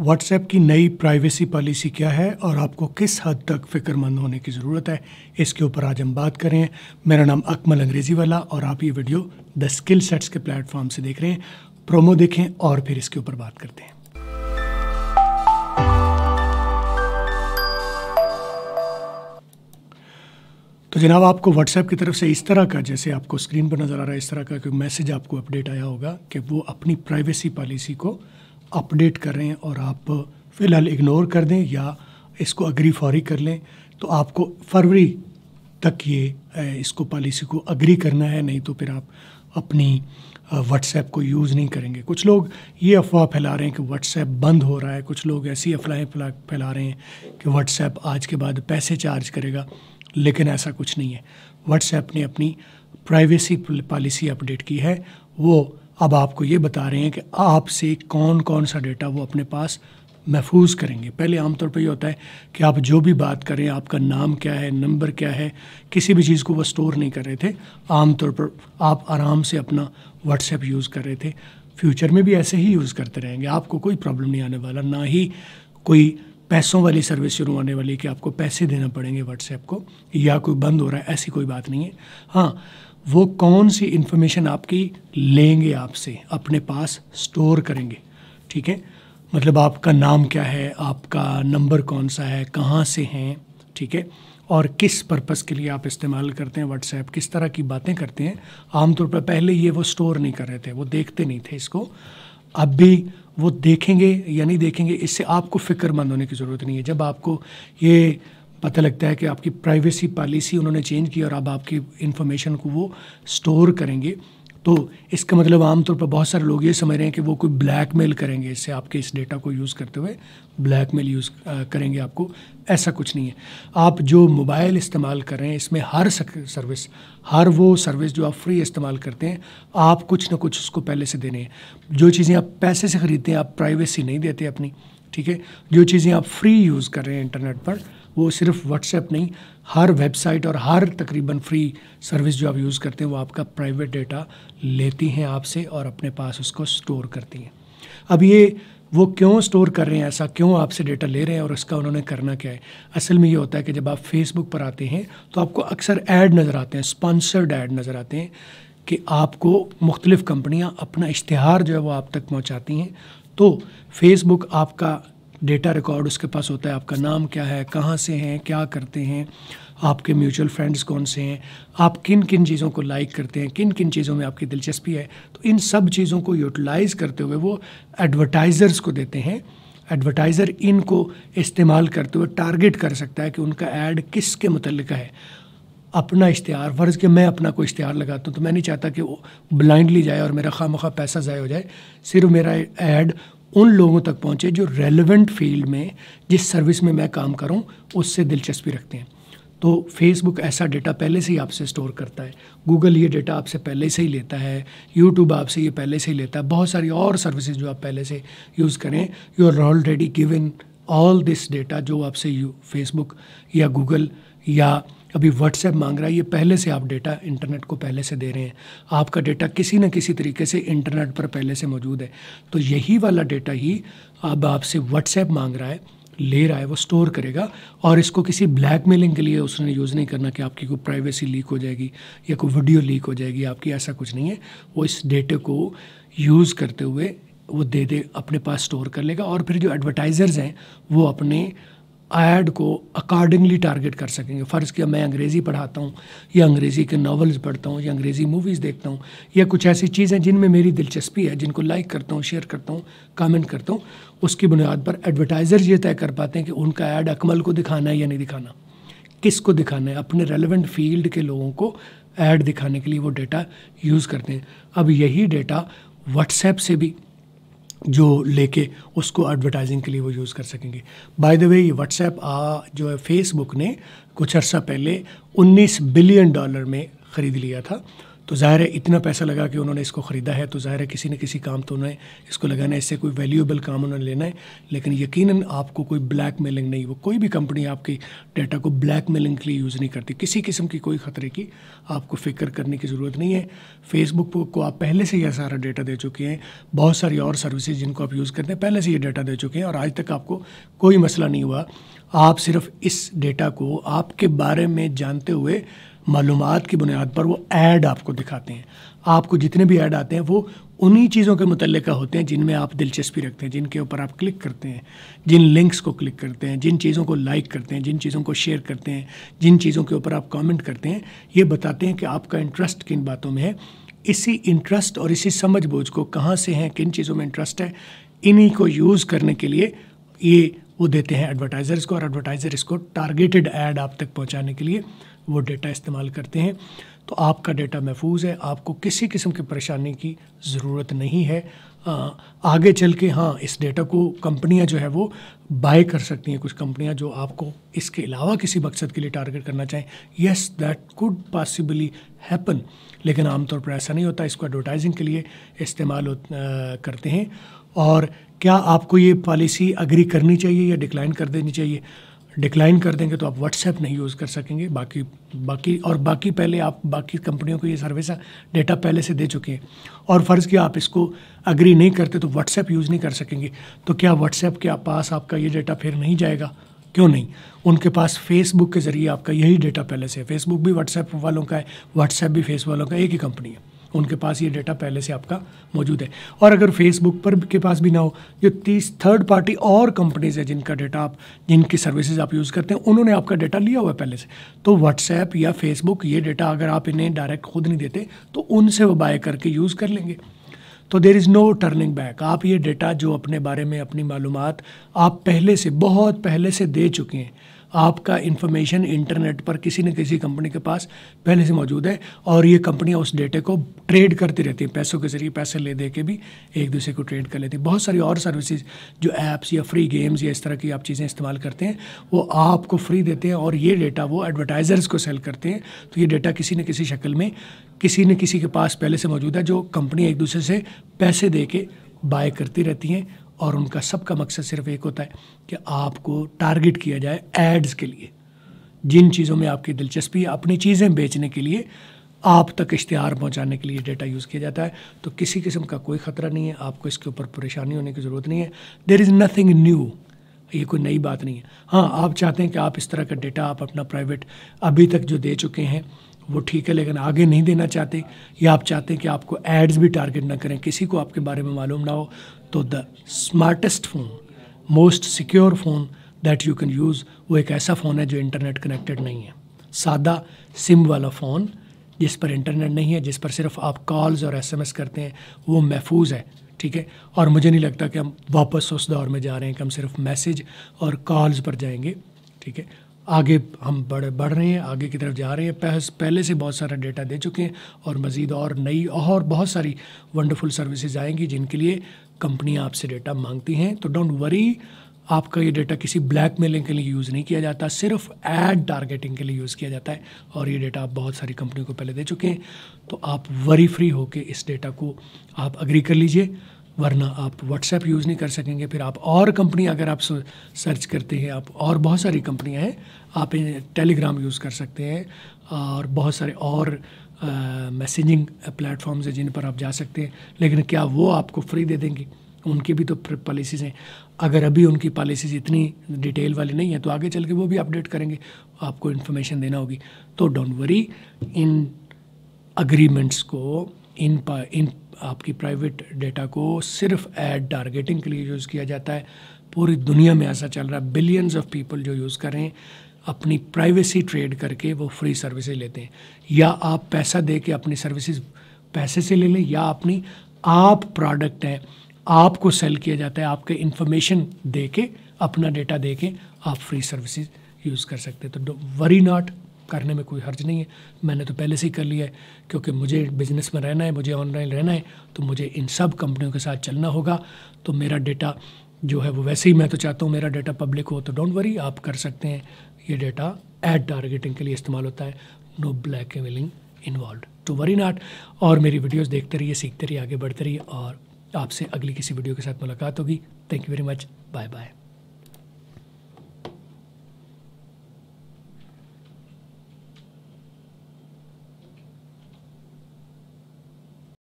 WhatsApp की नई privacy policy क्या है और आपको किस हद तक फिक्रमंद होने की ज़रूरत है इसके ऊपर आज हम बात करें मेरा नाम अकमल अंग्रेजी वाला और आप ये वीडियो द स्किल सेट्स के प्लेटफॉर्म से देख रहे हैं प्रोमो देखें और फिर इसके ऊपर बात करते हैं तो जनाब आपको व्हाट्सएप की तरफ से इस तरह का जैसे आपको स्क्रीन पर नज़र आ रहा है इस तरह का कोई मैसेज आपको अपडेट आया होगा कि वो अपनी प्राइवेसी पॉलिसी को अपडेट करें और आप फ़िलहाल इग्नोर कर दें या इसको अग्री फौरी कर लें तो आपको फरवरी तक ये इसको पॉलिसी को अग्री करना है नहीं तो फिर आप अपनी व्हाट्सएप को यूज़ नहीं करेंगे कुछ लोग ये अफवाह फैला रहे हैं कि व्हाट्सएप बंद हो रहा है कुछ लोग ऐसी अफवाहें फैला फैला रहे हैं कि व्हाट्सएप आज के बाद पैसे चार्ज करेगा लेकिन ऐसा कुछ नहीं है व्हाट्सएप ने अपनी प्राइवेसी पॉलिसी अपडेट की है वो अब आपको ये बता रहे हैं कि आपसे कौन कौन सा डेटा वो अपने पास महफूज करेंगे पहले आमतौर पर यह होता है कि आप जो भी बात करें आपका नाम क्या है नंबर क्या है किसी भी चीज़ को वो स्टोर नहीं कर रहे थे आमतौर पर आप आराम से अपना व्हाट्सएप यूज़ कर रहे थे फ्यूचर में भी ऐसे ही यूज़ करते रहेंगे आपको कोई प्रॉब्लम नहीं आने वाला ना ही कोई पैसों वाली सर्विस शुरू होने वाली कि आपको पैसे देना पड़ेंगे व्हाट्सएप को या कोई बंद हो रहा है ऐसी कोई बात नहीं है हाँ वो कौन सी इन्फॉर्मेशन आपकी लेंगे आपसे अपने पास स्टोर करेंगे ठीक है मतलब आपका नाम क्या है आपका नंबर कौन सा है कहाँ से हैं ठीक है और किस पर्पस के लिए आप इस्तेमाल करते हैं व्हाट्सएप किस तरह की बातें करते हैं आमतौर पर पहले ये वो स्टोर नहीं कर रहे थे वो देखते नहीं थे इसको अब भी वो देखेंगे या नहीं देखेंगे इससे आपको फ़िक्रमंद होने की ज़रूरत नहीं है जब आपको ये पता लगता है कि आपकी प्राइवेसी पॉलिसी उन्होंने चेंज की और अब आपकी इन्फॉर्मेशन को वो स्टोर करेंगे तो इसका मतलब आमतौर पर बहुत सारे लोग ये समझ रहे हैं कि वो कोई ब्लैक मेल करेंगे इससे आपके इस डेटा को यूज़ करते हुए ब्लैक मेल यूज़ करेंगे आपको ऐसा कुछ नहीं है आप जो मोबाइल इस्तेमाल कर रहे हैं इसमें हर सर्विस हर वो सर्विस जो आप फ्री इस्तेमाल करते हैं आप कुछ ना कुछ उसको पहले से देने हैं जो चीज़ें आप पैसे से ख़रीदते हैं आप प्राइवेसी नहीं देते अपनी ठीक है जो चीज़ें आप फ्री यूज़ कर रहे हैं इंटरनेट पर वो सिर्फ व्हाट्सएप नहीं हर वेबसाइट और हर तकरीबन फ्री सर्विस जो आप यूज़ करते हैं वो आपका प्राइवेट डेटा लेती हैं आपसे और अपने पास उसको स्टोर करती हैं अब ये वो क्यों स्टोर कर रहे हैं ऐसा क्यों आपसे डेटा ले रहे हैं और उसका उन्होंने करना क्या है असल में ये होता है कि जब आप फेसबुक पर आते हैं तो आपको अक्सर ऐड नज़र आते हैं स्पॉन्सर्ड ऐड नज़र आते हैं कि आपको मुख्तलिफ़ कंपनियाँ अपना इश्तहार जो है वो आप तक पहुँचाती हैं तो फेसबुक आपका डेटा रिकॉर्ड उसके पास होता है आपका नाम क्या है कहाँ से हैं क्या करते हैं आपके म्यूचुअल फ्रेंड्स कौन से हैं आप किन किन चीज़ों को लाइक करते हैं किन किन चीज़ों में आपकी दिलचस्पी है तो इन सब चीज़ों को यूटिलाइज़ करते हुए वो एडवर्टाइज़र्स को देते हैं एडवर्टाइज़र इनको इस्तेमाल करते हुए टारगेट कर सकता है कि उनका एड किस के मुतलक है अपना इश्तहार फ़र्ज़ के मैं अपना कोई इश्तहार लगाता हूँ तो मैं नहीं चाहता कि वो ब्लाइंडली जाए और मेरा खाम पैसा ज़ाय हो जाए सिर्फ मेरा ऐड उन लोगों तक पहुँचे जो रेलिवेंट फील्ड में जिस सर्विस में मैं काम करूँ उससे दिलचस्पी रखते हैं तो फेसबुक ऐसा डेटा पहले से ही आपसे स्टोर करता है गूगल ये डेटा आपसे पहले से ही लेता है यूट्यूब आपसे ये पहले से ही लेता है बहुत सारी और सर्विसेज जो आप पहले से यूज़ करें you are already given all this data जो आपसे फेसबुक या गूगल या अभी व्हाट्सएप मांग रहा है ये पहले से आप डेटा इंटरनेट को पहले से दे रहे हैं आपका डेटा किसी न किसी तरीके से इंटरनेट पर पहले से मौजूद है तो यही वाला डेटा ही अब आपसे व्हाट्सएप मांग रहा है ले रहा है वो स्टोर करेगा और इसको किसी ब्लैकमेलिंग के लिए उसने यूज़ नहीं करना कि आपकी कोई प्राइवेसी लीक हो जाएगी या कोई वीडियो लीक हो जाएगी आपकी ऐसा कुछ नहीं है वो इस डेटे को यूज़ करते हुए वो दे दे अपने पास स्टोर कर लेगा और फिर जो एडवर्टाइज़र्स हैं वो अपने ऐड को अकॉर्डिंगली टारगेट कर सकेंगे फ़र्ज़ किया मैं अंग्रेज़ी पढ़ाता हूँ या अंग्रेज़ी के नावल्स पढ़ता हूँ या अंग्रेज़ी मूवीज़ देखता हूँ या कुछ ऐसी चीज़ें जिनमें मेरी दिलचस्पी है जिनको लाइक करता हूँ शेयर करता हूँ कमेंट करता हूँ उसकी बुनियाद पर एडवर्टाइज़र ये तय कर पाते हैं कि उनका ऐड अकमल को दिखाना है या नहीं दिखाना किस को दिखाना है अपने रेलिवेंट फील्ड के लोगों को ऐड दिखाने के लिए वो डेटा यूज़ करते हैं अब यही डेटा व्हाट्सएप से भी जो लेके उसको एडवर्टाइजिंग के लिए वो यूज़ कर सकेंगे बाय द वे ये व्हाट्सएप जो है फेसबुक ने कुछ अर्सा पहले 19 बिलियन डॉलर में ख़रीद लिया था तो ज़ाहिर है इतना पैसा लगा के उन्होंने इसको ख़रीदा है तो ज़ाहिर है किसी न किसी काम तो उन्हें इसको लगाना है इससे कोई वैल्यूएबल काम उन्होंने लेना है लेकिन यकीन आपको कोई ब्लैक मेलिंग नहीं वो कोई भी कंपनी आपकी डेटा को ब्लैक मेलिंग के लिए यूज़ नहीं करती किसी किस्म की कोई ख़तरे की आपको फ़िक्र करने की ज़रूरत नहीं है फेसबुक को आप पहले से यह सारा डेटा दे चुके हैं बहुत सारी और सर्विसेज जिनको आप यूज़ करते हैं पहले से ये डेटा दे चुके हैं और आज तक आपको कोई मसला नहीं हुआ आप सिर्फ इस डेटा को आपके बारे में जानते हुए मालूम की बुनियाद पर वो ऐड आपको दिखाते हैं आपको जितने भी ऐड आते हैं वो उन्हीं चीज़ों के मुतल होते हैं जिनमें आप दिलचस्पी रखते हैं जिनके ऊपर आप क्लिक करते हैं जिन लिंक्स को क्लिक करते हैं जिन चीज़ों को लाइक करते हैं जिन चीज़ों को शेयर करते हैं जिन चीज़ों के ऊपर आप कमेंट करते हैं ये बताते हैं कि आपका इंटरेस्ट किन बातों में है इसी इंटरेस्ट और इसी समझ बूझ को कहाँ से हैं किन चीज़ों में इंटरेस्ट है इन्हीं को यूज़ करने के लिए ये वो देते हैं एडवर्टाइज़र्स को और एडवर्टाइज़र इसको टारगेटेड ऐड आप तक पहुंचाने के लिए वो डेटा इस्तेमाल करते हैं तो आपका डेटा महफूज है आपको किसी किस्म की परेशानी की ज़रूरत नहीं है आगे चल के हाँ इस डेटा को कंपनियां जो है वो बाय कर सकती हैं कुछ कंपनियां जो आपको इसके अलावा किसी मकसद के लिए टारगेट करना चाहें yes that could possibly happen लेकिन आमतौर पर ऐसा नहीं होता इसको एडवर्टाइजिंग के लिए इस्तेमाल करते हैं और क्या आपको ये पॉलिसी अग्री करनी चाहिए या डिक्लाइन कर देनी चाहिए डिक्लाइन कर देंगे तो आप व्हाट्सएप नहीं यूज़ कर सकेंगे बाकी बाकी और बाकी पहले आप बाकी कंपनियों को ये सर्विस डेटा पहले से दे चुके हैं और फ़र्ज़ किया आप इसको अग्री नहीं करते तो व्हाट्सएप यूज़ नहीं कर सकेंगे तो क्या व्हाट्सएप के पास आपका ये डेटा फिर नहीं जाएगा क्यों नहीं उनके पास फेसबुक के ज़रिए आपका यही डेटा पहले से है फेसबुक भी व्हाट्सएप वालों का है व्हाट्सएप भी फेस वालों का एक ही कंपनी है उनके पास ये डेटा पहले से आपका मौजूद है और अगर फेसबुक पर के पास भी ना हो जो तीस थर्ड पार्टी और कंपनीज है जिनका डेटा आप जिनकी सर्विसेज आप यूज़ करते हैं उन्होंने आपका डेटा लिया हुआ है पहले से तो व्हाट्सएप या फेसबुक ये डेटा अगर आप इन्हें डायरेक्ट खुद नहीं देते तो उनसे वो बाय करके यूज़ कर लेंगे तो there is no turning back आप ये डेटा जो अपने बारे में अपनी मालूम आप पहले से बहुत पहले से दे चुके हैं आपका इन्फॉर्मेशन इंटरनेट पर किसी न किसी कंपनी के पास पहले से मौजूद है और ये कंपनियाँ उस डेटे को ट्रेड करती रहती हैं पैसों के जरिए पैसे ले दे के भी एक दूसरे को ट्रेड कर लेती हैं बहुत सारी और सर्विसेज जो ऐप्स या फ्री गेम्स या इस तरह की आप चीज़ें इस्तेमाल करते हैं वो आपको फ्री देते हैं और ये डेटा वो एडवर्टाइज़र्स को सेल करते हैं तो ये डेटा किसी न किसी शक्ल में किसी न किसी के पास पहले से मौजूद है जो कंपनी एक दूसरे से पैसे दे के बाय करती रहती हैं और उनका सबका मकसद सिर्फ एक होता है कि आपको टारगेट किया जाए एड्स के लिए जिन चीज़ों में आपकी दिलचस्पी अपनी चीज़ें बेचने के लिए आप तक इश्तहार पहुंचाने के लिए डेटा यूज़ किया जाता है तो किसी किस्म का कोई ख़तरा नहीं है आपको इसके ऊपर परेशानी होने की ज़रूरत नहीं है देर इज़ नथिंग न्यू ये कोई नई बात नहीं है हाँ आप चाहते हैं कि आप इस तरह का डेटा आप अपना प्राइवेट अभी तक जो दे चुके हैं वो ठीक है लेकिन आगे नहीं देना चाहते या आप चाहते हैं कि आपको एड्स भी टारगेट ना करें किसी को आपके बारे में मालूम ना हो तो the smartest phone most secure phone that you can use वो एक ऐसा फ़ोन है जो इंटरनेट कनेक्टेड नहीं है सादा सिम वाला फ़ोन जिस पर इंटरनेट नहीं है जिस पर सिर्फ आप कॉल्स और एसएमएस करते हैं वो महफूज है ठीक है और मुझे नहीं लगता कि हम वापस उस दौर में जा रहे हैं कि हम सिर्फ मैसेज और कॉल्स पर जाएंगे ठीक है आगे हम बढ़ बढ़ रहे हैं आगे की तरफ जा रहे हैं पहस पहले से बहुत सारा डेटा दे चुके हैं और मज़ीद और नई और बहुत सारी वंडरफुल सर्विसेज आएंगी जिनके लिए कंपनियाँ आपसे डेटा मांगती हैं तो डोंट वरी आपका ये डेटा किसी ब्लैक मेलिंग के लिए यूज़ नहीं किया जाता सिर्फ एड टारगेटिंग के लिए यूज़ किया जाता है और ये डेटा आप बहुत सारी कंपनी को पहले दे चुके हैं तो आप वरी फ्री होकर इस डेटा को आप अग्री कर लीजिए वरना आप व्हाट्सएप यूज़ नहीं कर सकेंगे फिर आप और कंपनी अगर आप सर्च करते हैं आप और बहुत सारी कंपनियां हैं आप टेलीग्राम यूज़ कर सकते हैं और बहुत सारे और मैसेजिंग प्लेटफॉर्म्स हैं जिन पर आप जा सकते हैं लेकिन क्या वो आपको फ्री दे देंगे उनकी भी तो पॉलिसीज़ हैं अगर अभी उनकी पॉलिसीज़ इतनी डिटेल वाली नहीं है तो आगे चल के वो भी अपडेट करेंगे आपको इन्फॉर्मेशन देना होगी तो डोंट वरी इन अग्रीमेंट्स को इन इन आपकी प्राइवेट डेटा को सिर्फ एड टारगेटिंग के लिए यूज़ किया जाता है पूरी दुनिया में ऐसा चल रहा है बिलियंस ऑफ पीपल जो यूज़ कर रहे हैं अपनी प्राइवेसी ट्रेड करके वो फ्री सर्विसेज लेते हैं या आप पैसा दे के अपनी सर्विसेज पैसे से ले लें या अपनी आप प्रोडक्ट हैं आपको सेल किया जाता है आपके इन्फॉर्मेशन दे के अपना डेटा दे के आप फ्री सर्विसेज यूज़ कर सकते हैं तो वरी नॉट करने में कोई हर्ज नहीं है मैंने तो पहले से ही कर लिया है क्योंकि मुझे बिज़नेस में रहना है मुझे ऑनलाइन रहना है तो मुझे इन सब कंपनियों के साथ चलना होगा तो मेरा डेटा जो है वो वैसे ही मैं तो चाहता हूँ मेरा डेटा पब्लिक हो तो डोंट वरी आप कर सकते हैं ये डेटा एड टारगेटिंग के लिए इस्तेमाल होता है no black availing involve to worry not और मेरी वीडियोज़ देखते रहिए सीखते रहिए आगे बढ़ते रहिए और आपसे अगली किसी वीडियो के साथ मुलाकात होगी thank you very much bye bye